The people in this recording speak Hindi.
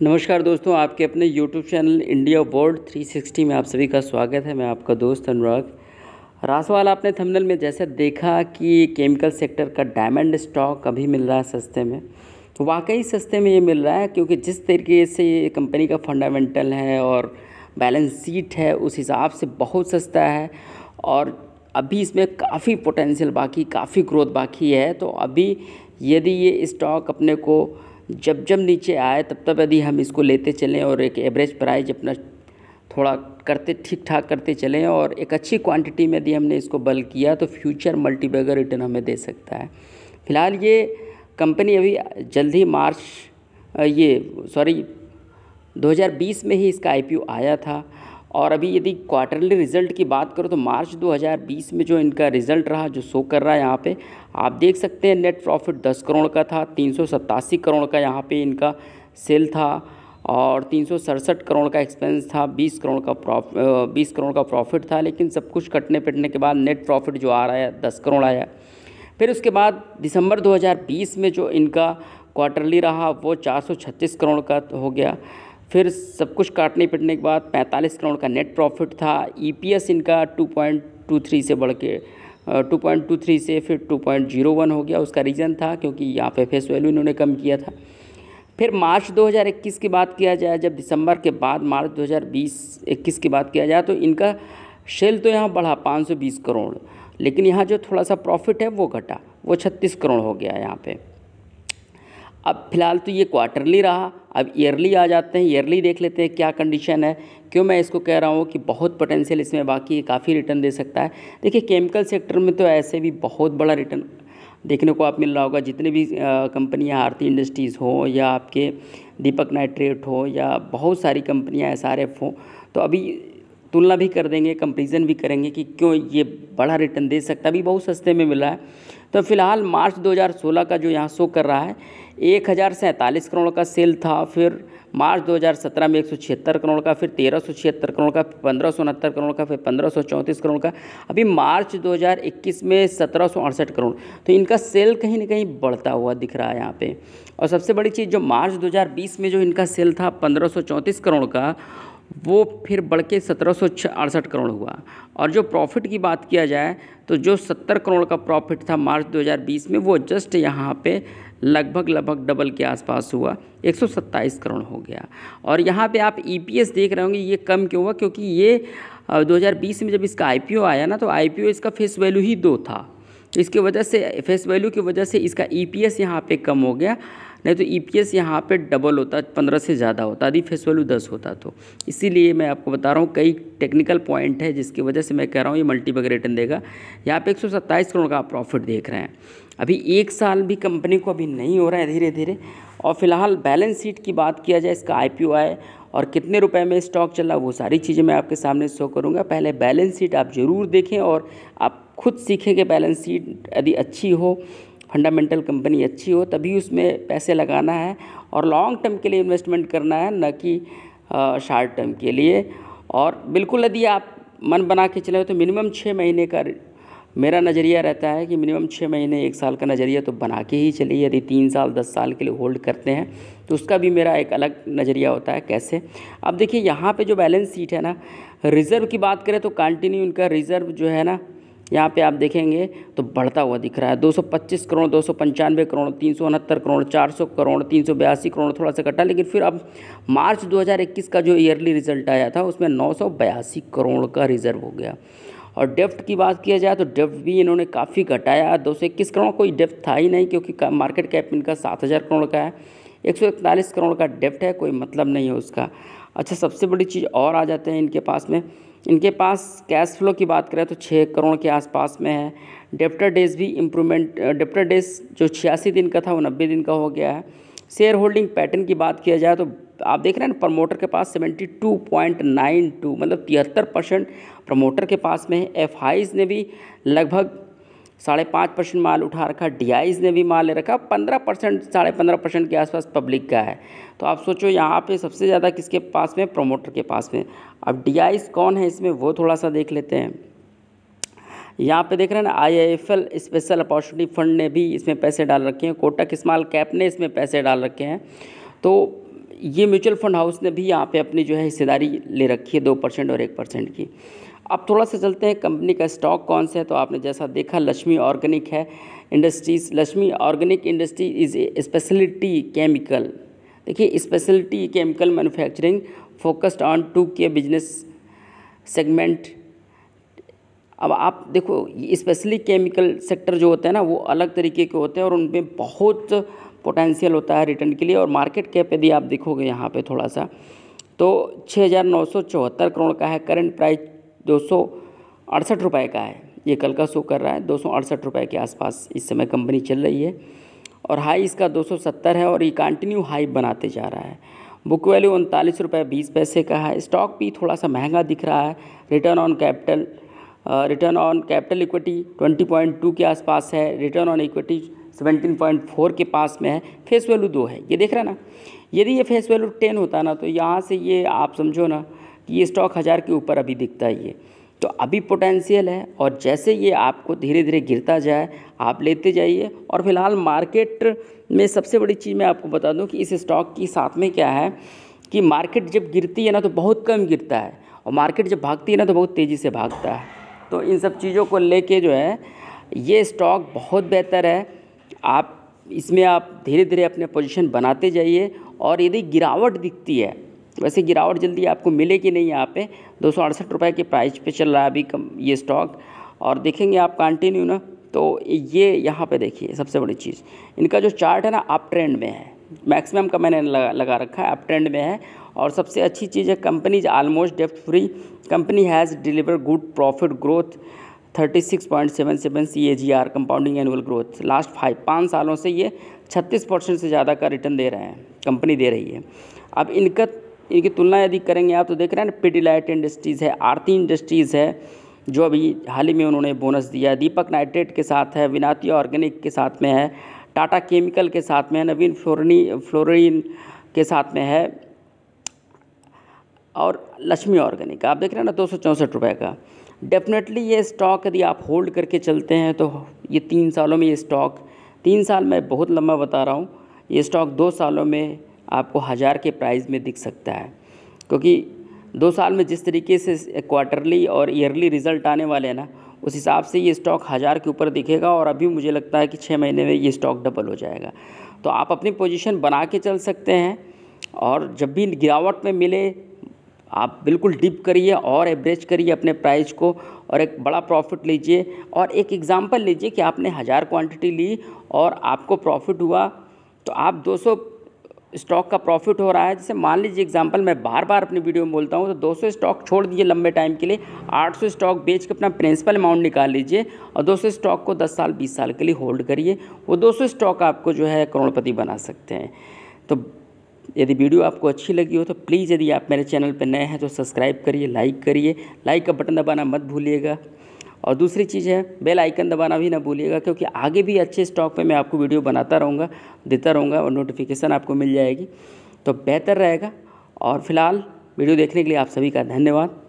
नमस्कार दोस्तों आपके अपने YouTube चैनल इंडिया वर्ल्ड 360 में आप सभी का स्वागत है मैं आपका दोस्त अनुराग रासवाल आपने थंबनेल में जैसे देखा कि केमिकल सेक्टर का डायमंड स्टॉक अभी मिल रहा है सस्ते में तो वाकई सस्ते में ये मिल रहा है क्योंकि जिस तरीके से ये कंपनी का फंडामेंटल है और बैलेंस शीट है उस हिसाब से बहुत सस्ता है और अभी इसमें काफ़ी पोटेंशियल बाकी काफ़ी ग्रोथ बाकी है तो अभी यदि ये स्टॉक अपने को जब जब नीचे आए तब तब यदि हम इसको लेते चलें और एक एवरेज प्राइज अपना थोड़ा करते ठीक ठाक करते चलें और एक अच्छी क्वांटिटी में यदि हमने इसको बल किया तो फ्यूचर मल्टीबैगर रिटर्न हमें दे सकता है फिलहाल ये कंपनी अभी जल्द ही मार्च ये सॉरी 2020 में ही इसका आईपीओ आया था और अभी यदि क्वार्टरली रिजल्ट की बात करो तो मार्च 2020 में जो इनका रिजल्ट रहा जो शो कर रहा है यहाँ पे आप देख सकते हैं नेट प्रॉफिट 10 करोड़ का था तीन करोड़ का यहाँ पे इनका सेल था और तीन करोड़ का एक्सपेंस था 20 करोड़ का प्रॉफ बीस करोड़ का प्रॉफिट था लेकिन सब कुछ कटने पिटने के बाद नेट प्रॉफिट जो आ रहा है दस करोड़ आया फिर उसके बाद दिसंबर दो में जो इनका क्वार्टरली रहा वो चार करोड़ का हो गया फिर सब कुछ काटने पिटने के बाद 45 करोड़ का नेट प्रॉफिट था ईपीएस e इनका 2.23 से बढ़ के टू पॉइंट टू थ्री से फिर टू पॉइंट जीरो वन हो गया उसका रीज़न था क्योंकि यहाँ पे फेस वैल्यू इन्होंने कम किया था फिर मार्च 2021 की बात किया जाए जब दिसंबर के बाद मार्च 2020 21 की बात किया जाए तो इनका शेल तो यहाँ बढ़ा पाँच करोड़ लेकिन यहाँ जो थोड़ा सा प्रॉफिट है वो घटा वो छत्तीस करोड़ हो गया यहाँ पर अब फिलहाल तो ये क्वार्टरली रहा अब ईयरली आ जाते हैं ईयरली देख लेते हैं क्या कंडीशन है क्यों मैं इसको कह रहा हूँ कि बहुत पोटेंशियल इसमें बाकी है काफ़ी रिटर्न दे सकता है देखिए केमिकल सेक्टर में तो ऐसे भी बहुत बड़ा रिटर्न देखने को आप मिल रहा होगा जितने भी कंपनियां आरती इंडस्ट्रीज़ हो या आपके दीपक नाइट्रेट हो या बहुत सारी कंपनियां एस आर एफ हो तो अभी तुलना भी कर देंगे कंपेरिजन भी करेंगे कि क्यों ये बड़ा रिटर्न दे सकता अभी बहुत सस्ते में मिला है तो फिलहाल मार्च 2016 का जो यहाँ शो कर रहा है एक करोड़ का सेल था फिर मार्च 2017 में एक करोड़ का फिर तेरह करोड़ का पंद्रह करोड़ का फिर पंद्रह करोड़ का अभी मार्च 2021 में सत्रह करोड़ तो इनका सेल कहीं ना कहीं बढ़ता हुआ दिख रहा है यहाँ पे और सबसे बड़ी चीज़ जो मार्च 2020 में जो इनका सेल था पंद्रह करोड़ का वो फिर बढ़ के सत्रह करोड़ हुआ और जो प्रॉफिट की बात किया जाए तो जो 70 करोड़ का प्रॉफिट था मार्च 2020 में वो जस्ट यहाँ पे लगभग लगभग डबल के आसपास हुआ एक करोड़ हो गया और यहाँ पे आप ईपीएस e देख रहे होंगे ये कम क्यों हुआ क्योंकि ये 2020 में जब इसका आईपीओ आया ना तो आईपीओ इसका फेस वैल्यू ही दो था तो इसकी वजह से फेस वैल्यू की वजह से इसका ई पी एस यहाँ पर कम हो गया नहीं तो ई पी एस यहाँ पर डबल होता पंद्रह से ज़्यादा होता यदि फेस वैल्यू दस होता तो इसीलिए मैं आपको बता रहा हूँ कई टेक्निकल पॉइंट है जिसकी वजह से मैं कह रहा हूँ ये मल्टीपल रिटर्न देगा यहाँ पे एक सौ सत्ताईस करोड़ का आप प्रॉफिट देख रहे हैं अभी एक साल भी कंपनी को अभी नहीं हो रहा है धीरे धीरे और फिलहाल बैलेंस शीट की बात किया जाए इसका आई पी ओ आए और कितने रुपए में स्टॉक चला वो सारी चीज़ें मैं आपके सामने शो करूँगा पहले बैलेंस शीट आप ज़रूर देखें और आप खुद सीखे कि बैलेंस शीट यदि अच्छी हो फंडामेंटल कंपनी अच्छी हो तभी उसमें पैसे लगाना है और लॉन्ग टर्म के लिए इन्वेस्टमेंट करना है न कि शार्ट टर्म के लिए और बिल्कुल यदि आप मन बना के चले तो मिनिमम छः महीने का मेरा नज़रिया रहता है कि मिनिमम छः महीने एक साल का नज़रिया तो बना के ही चलिए यदि तीन साल दस साल के लिए होल्ड करते हैं तो उसका भी मेरा एक अलग नज़रिया होता है कैसे अब देखिए यहाँ पे जो बैलेंस शीट है ना रिज़र्व की बात करें तो कंटिन्यू उनका रिज़र्व जो है ना यहाँ पे आप देखेंगे तो बढ़ता हुआ दिख रहा है 225 करोड़ दो करोड़ तीन करोड़ 400 करोड़ तीन करोड़ थोड़ा सा घटा लेकिन फिर अब मार्च 2021 का जो ईयरली रिजल्ट आया था उसमें नौ करोड़ का रिजर्व हो गया और डेफ्ट की बात किया जाए तो डेफ्ट भी इन्होंने काफ़ी घटाया दो सौ इक्कीस करोड़ कोई डेफ्ट था ही नहीं क्योंकि मार्केट कैप इनका सात हज़ार करोड़ का है एक सौ इकतालीस करोड़ का डेफ्ट है कोई मतलब नहीं है उसका अच्छा सबसे बड़ी चीज़ और आ जाते हैं इनके पास में इनके पास कैश फ्लो की बात करें तो छः करोड़ के आसपास में है डेप्टर डेज भी इम्प्रूवमेंट डेप्टर डेज जो छियासी दिन का था वो नब्बे दिन का हो गया है शेयर होल्डिंग पैटर्न की बात किया जाए तो आप देख रहे हैं ना प्रमोटर के पास 72.92 मतलब तिहत्तर परसेंट प्रमोटर के पास में है एफ ने भी लगभग साढ़े पाँच परसेंट माल उठा रखा डी ने भी माल ले रखा पंद्रह परसेंट साढ़े पंद्रह परसेंट के आसपास पब्लिक का है तो आप सोचो यहाँ पे सबसे ज़्यादा किसके पास में प्रोमोटर के पास में अब डी कौन है इसमें वो थोड़ा सा देख लेते हैं यहाँ पे देख रहे हैं ना आई स्पेशल अपॉर्चुनिटी फंड ने भी इसमें पैसे डाल रखे हैं कोटक स्मॉल कैप ने इसमें पैसे डाल रखे हैं तो ये म्यूचुअल फंड हाउस ने भी यहाँ पे अपनी जो है हिस्सेदारी ले रखी है दो परसेंट और एक परसेंट की अब थोड़ा सा चलते हैं कंपनी का स्टॉक कौन सा है तो आपने जैसा देखा लक्ष्मी ऑर्गेनिक है industries Lakshmi organic industry is a speciality chemical देखिए speciality chemical manufacturing focused on two के बिजनेस सेगमेंट अब आप देखो स्पेशली केमिकल सेक्टर जो होता है ना वो अलग तरीके के होते हैं और उनमें बहुत पोटेंशियल होता है रिटर्न के लिए और मार्केट कैप यदि आप देखोगे यहाँ पे थोड़ा सा तो छः करोड़ का है करंट प्राइस दो सौ अड़सठ रुपये का है ये कल का शो कर रहा है दो सौ अड़सठ रुपये के आसपास इस समय कंपनी चल रही है और हाई इसका 270 है और ये कंटिन्यू हाई बनाते जा रहा है बुक वैल्यू उनतालीस रुपये बीस पैसे का है स्टॉक भी थोड़ा सा महंगा दिख रहा है return on capital return on capital equity 20.2 के आसपास है रिटर्न ऑन इक्विटी 17.4 के पास में है फेस वैल्यू दो है ये देख रहे ना यदि ये फेस वैल्यू टेन होता ना तो यहाँ से ये आप समझो ना ये स्टॉक हज़ार के ऊपर अभी दिखता ही है तो अभी पोटेंशियल है और जैसे ये आपको धीरे धीरे गिरता जाए आप लेते जाइए और फिलहाल मार्केट में सबसे बड़ी चीज़ मैं आपको बता दूं कि इस स्टॉक की साथ में क्या है कि मार्केट जब गिरती है ना तो बहुत कम गिरता है और मार्केट जब भागती है ना तो बहुत तेज़ी से भागता है तो इन सब चीज़ों को लेके जो है ये स्टॉक बहुत बेहतर है आप इसमें आप धीरे धीरे अपने पोजिशन बनाते जाइए और यदि गिरावट दिखती है वैसे गिरावट जल्दी आपको मिलेगी नहीं यहाँ पे दो सौ अड़सठ रुपये के प्राइस पे चल रहा है अभी कम ये स्टॉक और देखेंगे आप कंटिन्यू ना तो ये यहाँ पे देखिए सबसे बड़ी चीज़ इनका जो चार्ट है ना अप ट्रेंड में है मैक्सिमम का मैंने लगा लगा रखा है अप ट्रेंड में है और सबसे अच्छी चीज़ है कंपनीज आलमोस्ट डेफ्ट free company has deliver good profit growth 36.77 C A G R compounding annual growth last five पाँच सालों से ये 36 परसेंट से ज़्यादा का रिटर्न दे रहे हैं कंपनी दे रही है अब इनका इनकी तुलना यदि करेंगे आप तो देख रहे हैं ना इंडस्ट्रीज़ है आरती इंडस्ट्रीज़ है जो अभी हाल ही में उन्होंने बोनस दिया दीपक नाइट्रेट के साथ है विनाती ऑर्गेनिक के साथ में है टाटा केमिकल के साथ में है नवीन फ्लोरनी फ्लोरिन के साथ में है और लक्ष्मी ऑर्गेनिक आप देख रहे हैं ना दो सौ चौंसठ रुपये का डेफिनेटली ये स्टॉक यदि आप होल्ड करके चलते हैं तो ये तीन सालों में ये स्टॉक तीन साल मैं बहुत लंबा बता रहा हूँ ये स्टॉक दो सालों में आपको हज़ार के प्राइस में दिख सकता है क्योंकि दो साल में जिस तरीके से क्वार्टरली और ईयरली रिजल्ट आने वाले हैं ना उस हिसाब से ये स्टॉक हज़ार के ऊपर दिखेगा और अभी मुझे लगता है कि छः महीने में ये स्टॉक डबल हो जाएगा तो आप अपनी पोजीशन बना के चल सकते हैं और जब भी गिरावट में मिले आप बिल्कुल डिप करिए और एवरेज करिए अपने प्राइस को और एक बड़ा प्रॉफिट लीजिए और एक एग्ज़ाम्पल लीजिए कि आपने हज़ार क्वांटिटी ली और आपको प्रॉफिट हुआ तो आप 200 स्टॉक का प्रॉफिट हो रहा है जैसे मान लीजिए एग्जांपल मैं बार बार अपनी वीडियो में बोलता हूँ तो 200 स्टॉक छोड़ दीजिए लंबे टाइम के लिए 800 स्टॉक बेच के अपना प्रिंसिपल अमाउंट निकाल लीजिए और 200 स्टॉक को 10 साल 20 साल के लिए होल्ड करिए वो 200 स्टॉक आपको जो है करोड़पति बना सकते हैं तो यदि वीडियो आपको अच्छी लगी हो तो प्लीज़ यदि आप मेरे चैनल पर नए हैं तो सब्सक्राइब करिए लाइक करिए लाइक का बटन दबाना मत भूलिएगा और दूसरी चीज़ है बेल आइकन दबाना भी ना भूलिएगा क्योंकि आगे भी अच्छे स्टॉक पे मैं आपको वीडियो बनाता रहूँगा देता रहूँगा और नोटिफिकेशन आपको मिल जाएगी तो बेहतर रहेगा और फिलहाल वीडियो देखने के लिए आप सभी का धन्यवाद